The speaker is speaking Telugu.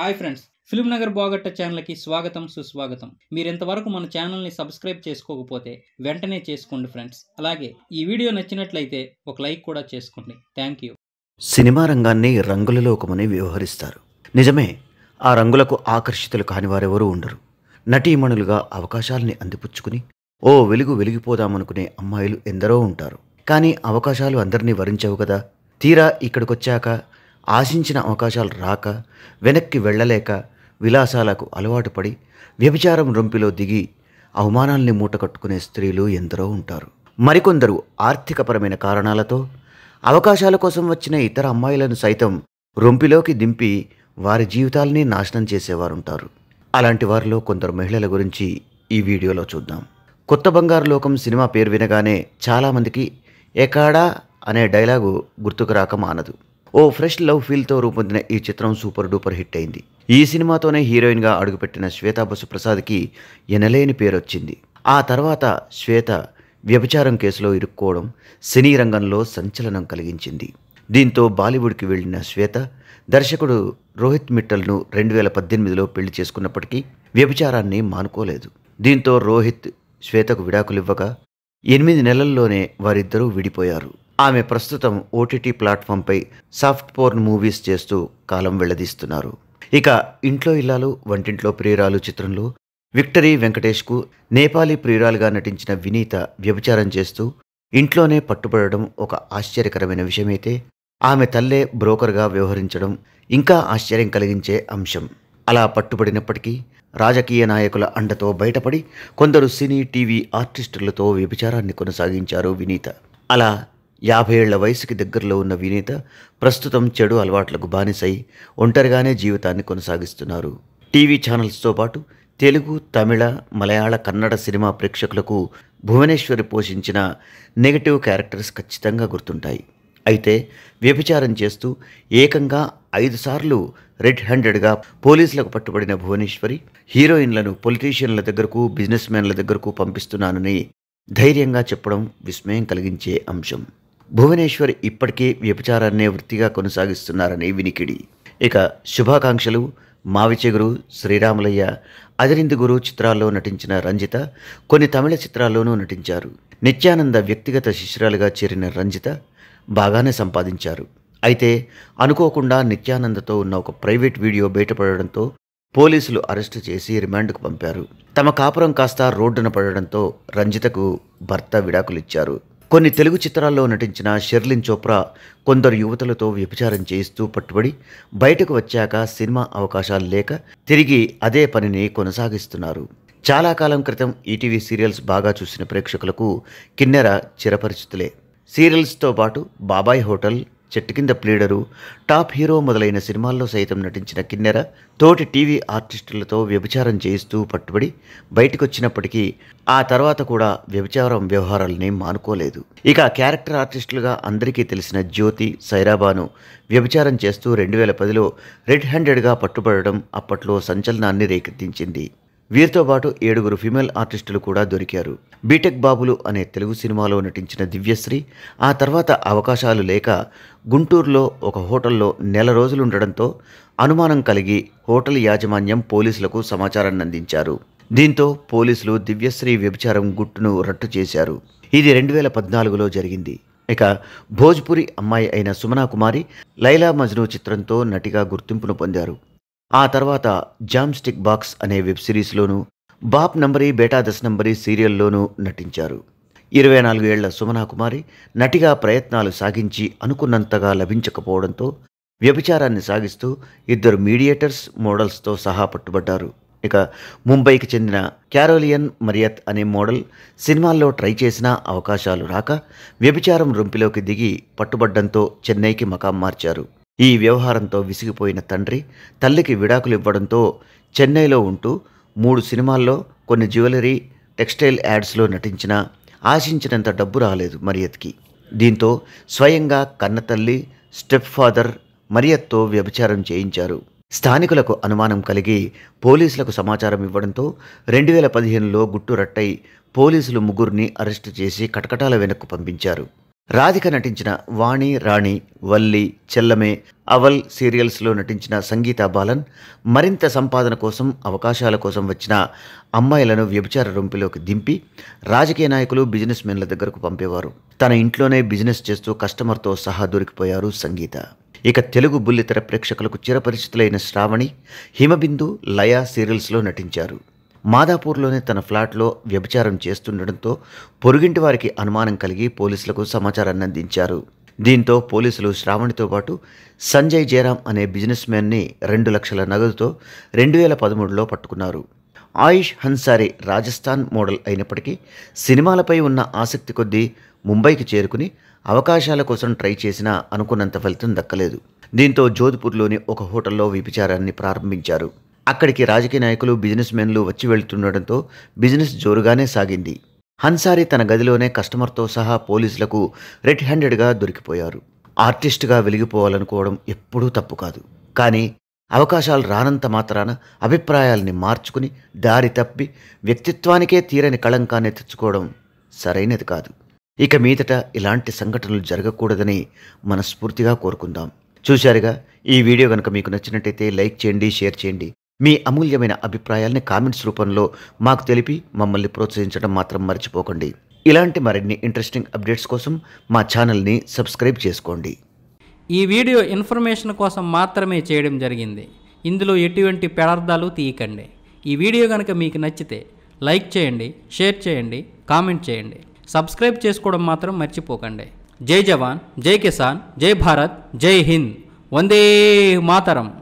హాయ్ ఫ్రెండ్స్ ఫిల్మ్ నగర్ బాగట్ట ఛానల్కి స్వాగతం సుస్వాగతం మీరు ఇంతవరకు మన ఛానల్ని సబ్స్క్రైబ్ చేసుకోకపోతే వెంటనే చేసుకోండి ఫ్రెండ్స్ అలాగే ఈ వీడియో నచ్చినట్లయితే ఒక లైక్ కూడా చేసుకోండి థ్యాంక్ యూ సినిమా రంగాన్ని రంగుల లోకమని వ్యవహరిస్తారు నిజమే ఆ రంగులకు ఆకర్షితులు కాని వారెవరూ ఉండరు నటీమణులుగా అవకాశాలని అందిపుచ్చుకుని ఓ వెలుగు వెలిగిపోదామనుకునే అమ్మాయిలు ఎందరో ఉంటారు కానీ అవకాశాలు అందరినీ వరించవు కదా తీరా ఇక్కడికొచ్చాక ఆశించిన అవకాశాలు రాక వెనక్కి వెళ్ళలేక విలాసాలకు అలవాటు పడి వ్యభిచారం రొంపిలో దిగి అవమానాల్ని మూటకట్టుకునే స్త్రీలు ఎందరో ఉంటారు మరికొందరు ఆర్థికపరమైన కారణాలతో అవకాశాల కోసం వచ్చిన ఇతర అమ్మాయిలను సైతం రొంపిలోకి దింపి వారి జీవితాల్ని నాశనం చేసేవారుంటారు అలాంటి వారిలో కొందరు మహిళల గురించి ఈ వీడియోలో చూద్దాం కొత్త బంగారు లోకం సినిమా పేరు వినగానే చాలామందికి ఎకాడా అనే డైలాగు గుర్తుకు రాక మానదు ఓ ఫ్రెష్ లవ్ ఫీల్తో రూపొందిన ఈ చిత్రం సూపర్ డూపర్ హిట్ అయింది ఈ సినిమాతోనే హీరోయిన్గా అడుగుపెట్టిన శ్వేతా బసు ప్రసాద్కి ఎనలేని పేరొచ్చింది ఆ తర్వాత శ్వేత వ్యభిచారం కేసులో ఇరుక్కోవడం సినీ రంగంలో సంచలనం కలిగించింది దీంతో బాలీవుడ్కి వెళ్లిన శ్వేత దర్శకుడు రోహిత్ మిట్టల్ను రెండు వేల పద్దెనిమిదిలో పెళ్లి చేసుకున్నప్పటికీ వ్యభిచారాన్ని మానుకోలేదు దీంతో రోహిత్ శ్వేతకు విడాకులివ్వగా ఎనిమిది నెలల్లోనే వారిద్దరూ విడిపోయారు ఆమె ప్రస్తుతం ఓటీటీ ప్లాట్ఫామ్పై సాఫ్ట్ పోర్న్ మూవీస్ చేస్తూ కాలం వెళ్లదీస్తున్నారు ఇక ఇంట్లో ఇల్లాలు వంటింట్లో ప్రియురాలు చిత్రంలో విక్టరీ వెంకటేష్కు నేపాలీ ప్రియురాలుగా నటించిన వినీత వ్యభిచారం చేస్తూ ఇంట్లోనే పట్టుబడడం ఒక ఆశ్చర్యకరమైన విషయమైతే ఆమె తల్లే బ్రోకర్గా వ్యవహరించడం ఇంకా ఆశ్చర్యం కలిగించే అంశం అలా పట్టుబడినప్పటికీ రాజకీయ నాయకుల అండతో బయటపడి కొందరు సినీ టీవీ ఆర్టిస్టులతో వ్యభిచారాన్ని కొనసాగించారు వినీత అలా యాభై ఏళ్ల వయసుకి దగ్గరలో ఉన్న వినీత ప్రస్తుతం చెడు అలవాట్లకు బానిసై ఒంటరిగానే జీవితాన్ని కొనసాగిస్తున్నారు టీవీ ఛానల్స్తో పాటు తెలుగు తమిళ మలయాళ కన్నడ సినిమా ప్రేక్షకులకు భువనేశ్వరి పోషించిన నెగటివ్ క్యారెక్టర్స్ ఖచ్చితంగా గుర్తుంటాయి అయితే వ్యభిచారం చేస్తూ ఏకంగా ఐదుసార్లు రెడ్ హ్యాండెడ్గా పోలీసులకు పట్టుబడిన భువనేశ్వరి హీరోయిన్లను పొలిటీషియన్ల దగ్గరకు బిజినెస్ మ్యాన్ల దగ్గరకు పంపిస్తున్నానని ధైర్యంగా చెప్పడం విస్మయం కలిగించే అంశం భువనేశ్వర్ ఇప్పటికే వ్యభిచారాన్నే వృత్తిగా కొనసాగిస్తున్నారని వినికిడి ఇక శుభాకాంక్షలు మావిచెగురు శ్రీరాములయ్య అదిరింది గురు చిత్రాల్లో నటించిన రంజిత కొన్ని తమిళ చిత్రాల్లోనూ నటించారు నిత్యానంద వ్యక్తిగత శిష్యురాలుగా చేరిన రంజిత బాగానే సంపాదించారు అయితే అనుకోకుండా నిత్యానందతో ఉన్న ఒక ప్రైవేట్ వీడియో బయటపడడంతో పోలీసులు అరెస్టు చేసి రిమాండ్కు పంపారు తమ కాపురం కాస్త రోడ్డున పడడంతో రంజితకు భర్త విడాకులిచ్చారు కొన్ని తెలుగు చిత్రాల్లో నటించిన షెర్లిన్ చోప్రా కొందరు యువతలతో వ్యభిచారం చేయిస్తూ పట్టుబడి బయటకు వచ్చాక సినిమా అవకాశాలు లేక తిరిగి అదే పనిని కొనసాగిస్తున్నారు చాలా కాలం క్రితం ఈటీవీ సీరియల్స్ బాగా చూసిన ప్రేక్షకులకు కిన్నెర చిరపరిచితులే సీరియల్స్తో పాటు బాబాయ్ హోటల్ చెట్టు కింద ప్లీడరు టాప్ హీరో మొదలైన సినిమాల్లో సైతం నటించిన కిన్నెర తోటి టీవీ ఆర్టిస్టులతో వ్యభిచారం చేయిస్తూ పట్టుబడి బయటకొచ్చినప్పటికీ ఆ తర్వాత కూడా వ్యభిచారం వ్యవహారాలని మానుకోలేదు ఇక క్యారెక్టర్ ఆర్టిస్టులుగా అందరికీ తెలిసిన జ్యోతి సైరాబాను వ్యభిచారం చేస్తూ రెండు వేల పదిలో రెడ్ హ్యాండెడ్గా పట్టుబడడం అప్పట్లో సంచలనాన్ని రేకెత్తించింది వీరితో పాటు ఏడుగురు ఫిమేల్ ఆర్టిస్టులు కూడా దొరికారు బీటెక్ బాబులు అనే తెలుగు సినిమాలో నటించిన దివ్యశ్రీ ఆ తర్వాత అవకాశాలు లేక గుంటూరులో ఒక హోటల్లో నెల రోజులు ఉండడంతో అనుమానం కలిగి హోటల్ యాజమాన్యం పోలీసులకు సమాచారాన్ని అందించారు దీంతో పోలీసులు దివ్యశ్రీ వ్యభిచారం గుట్టును రట్టు చేశారు ఇది రెండు వేల పద్నాలుగులో జరిగింది ఇక భోజ్పురి అమ్మాయి అయిన సుమనా కుమారి లైలా మజ్ను చిత్రంతో నటిగా గుర్తింపును పొందారు ఆ తర్వాత జామ్ స్టిక్ బాక్స్ అనే వెబ్ సిరీస్లోనూ బాప్ నంబరి బేటా దశ నంబరి సీరియల్లోనూ నటించారు ఇరవై నాలుగు ఏళ్ల సుమనా కుమారి నటిగా ప్రయత్నాలు సాగించి అనుకున్నంతగా లభించకపోవడంతో వ్యభిచారాన్ని సాగిస్తూ ఇద్దరు మీడియేటర్స్ మోడల్స్తో సహా పట్టుబడ్డారు ఇక ముంబైకి చెందిన క్యారోలియన్ మరియత్ అనే మోడల్ సినిమాల్లో ట్రై చేసినా అవకాశాలు రాక వ్యభిచారం రొంపిలోకి దిగి పట్టుబడ్డంతో చెన్నైకి మకాం మార్చారు ఈ వ్యవహారంతో విసిగిపోయిన తండ్రి తల్లికి విడాకులు ఇవ్వడంతో చెన్నైలో ఉంటూ మూడు సినిమాల్లో కొన్ని జ్యువెలరీ టెక్స్టైల్ యాడ్స్లో నటించినా ఆశించినంత డబ్బు రాలేదు మరియత్కి దీంతో స్వయంగా కన్నతల్లి స్టెప్ ఫాదర్ మరియత్తో వ్యభిచారం చేయించారు స్థానికులకు అనుమానం కలిగి పోలీసులకు సమాచారం ఇవ్వడంతో రెండు వేల పదిహేనులో గుట్టు రట్టై పోలీసులు ముగ్గురిని అరెస్టు చేసి కటకటాల వెనక్కు పంపించారు రాధిక నటించిన వాణి రాణి వల్లి చెల్లమే అవల్ సీరియల్స్లో నటించిన సంగీత బాలన్ మరింత సంపాదన కోసం అవకాశాల కోసం వచ్చిన అమ్మాయిలను వ్యభిచార రొంపిలోకి దింపి రాజకీయ నాయకులు బిజినెస్ మెన్ల దగ్గరకు పంపేవారు తన ఇంట్లోనే బిజినెస్ చేస్తూ కస్టమర్తో సహా దొరికిపోయారు సంగీత ఇక తెలుగు బుల్లితెర ప్రేక్షకులకు చిరపరిచితులైన శ్రావణి హిమబిందు లయ సీరియల్స్లో నటించారు మాదాపూర్లోనే తన ఫ్లాట్లో వ్యభిచారం చేస్తుండటంతో పొరుగింటి వారికి అనుమానం కలిగి పోలీసులకు సమాచారాన్ని అందించారు దీంతో పోలీసులు శ్రావణితో పాటు సంజయ్ జయరాం అనే బిజినెస్ మ్యాన్ని రెండు లక్షల నగదుతో రెండు వేల పదమూడులో పట్టుకున్నారు ఆయుష్ హన్సారి రాజస్థాన్ మోడల్ అయినప్పటికీ సినిమాలపై ఉన్న ఆసక్తి కొద్దీ ముంబైకి చేరుకుని అవకాశాల కోసం ట్రై చేసినా అనుకున్నంత ఫలితం దక్కలేదు దీంతో జోధ్పూర్లోని ఒక హోటల్లో విభిచారాన్ని ప్రారంభించారు అక్కడికి రాజకీయ నాయకులు బిజినెస్ మెన్లు వచ్చి వెళ్తుండటంతో బిజినెస్ జోరుగానే సాగింది హన్సారి తన గదిలోనే కస్టమర్తో సహా పోలీసులకు రెడ్ హ్యాండెడ్గా దొరికిపోయారు ఆర్టిస్ట్గా వెలిగిపోవాలనుకోవడం ఎప్పుడూ తప్పు కాదు కానీ అవకాశాలు రానంత మాత్రాన అభిప్రాయాల్ని మార్చుకుని దారి తప్పి వ్యక్తిత్వానికే తీరని కళంకాన్ని తెచ్చుకోవడం సరైనది కాదు ఇక మీదట ఇలాంటి సంఘటనలు జరగకూడదని మనస్ఫూర్తిగా కోరుకుందాం చూశారుగా ఈ వీడియో కనుక మీకు నచ్చినట్టయితే లైక్ చేయండి షేర్ చేయండి మీ అమూల్యమైన అభిప్రాయాల్ని కామెంట్స్ రూపంలో మాకు తెలిపి మమ్మల్ని ప్రోత్సహించడం మాత్రం మర్చిపోకండి ఇలాంటి మరిన్ని ఇంట్రెస్టింగ్ అప్డేట్స్ కోసం మా ఛానల్ని సబ్స్క్రైబ్ చేసుకోండి ఈ వీడియో ఇన్ఫర్మేషన్ కోసం మాత్రమే చేయడం జరిగింది ఇందులో ఎటువంటి పెడార్థాలు తీయకండి ఈ వీడియో కనుక మీకు నచ్చితే లైక్ చేయండి షేర్ చేయండి కామెంట్ చేయండి సబ్స్క్రైబ్ చేసుకోవడం మాత్రం మర్చిపోకండి జై జవాన్ జై కిసాన్ జై భారత్ జై హింద్ వందే మాతరం